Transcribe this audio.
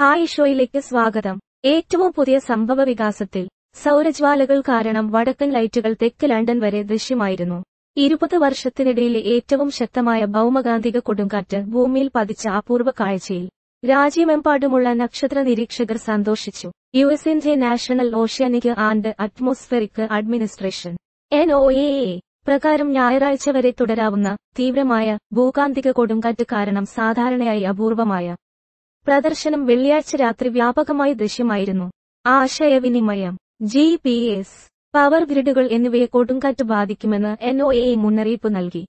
hi ഷോയിലേക്ക് സ്വാഗതം ഏറ്റവും പുതിയ സംഭവ വികാസത്തിൽ സൗരജ്വാലകൾ കാരണം വടക്കൻ ലൈറ്റുകൾ തെക്ക് ലണ്ടൻ വരെ ദൃശ്യമായിരുന്നു ഇരുപത് വർഷത്തിനിടയിലെ ഏറ്റവും ശക്തമായ ഭൗമകാന്തിക കൊടുങ്കാറ്റ് ഭൂമിയിൽ പതിച്ച അപൂർവ കാഴ്ചയിൽ രാജ്യമെമ്പാടുമുള്ള നക്ഷത്ര നിരീക്ഷകർ സന്തോഷിച്ചു യു എസിന്റെ National Oceanic and Atmospheric Administration N O A പ്രകാരം ഞായറാഴ്ച വരെ തുടരാവുന്ന തീവ്രമായ ഭൂകാന്തിക കൊടുങ്കാറ്റ് കാരണം സാധാരണയായി അപൂർവമായ പ്രദർശനം വെള്ളിയാഴ്ച രാത്രി വ്യാപകമായി ദൃശ്യമായിരുന്നു ആശയവിനിമയം ജി പി എസ് പവർ ഗ്രിഡുകൾ എന്നിവയെ കൊടുങ്കാറ്റ് ബാധിക്കുമെന്ന് എൻഒഎ മുന്നറിയിപ്പ് നൽകി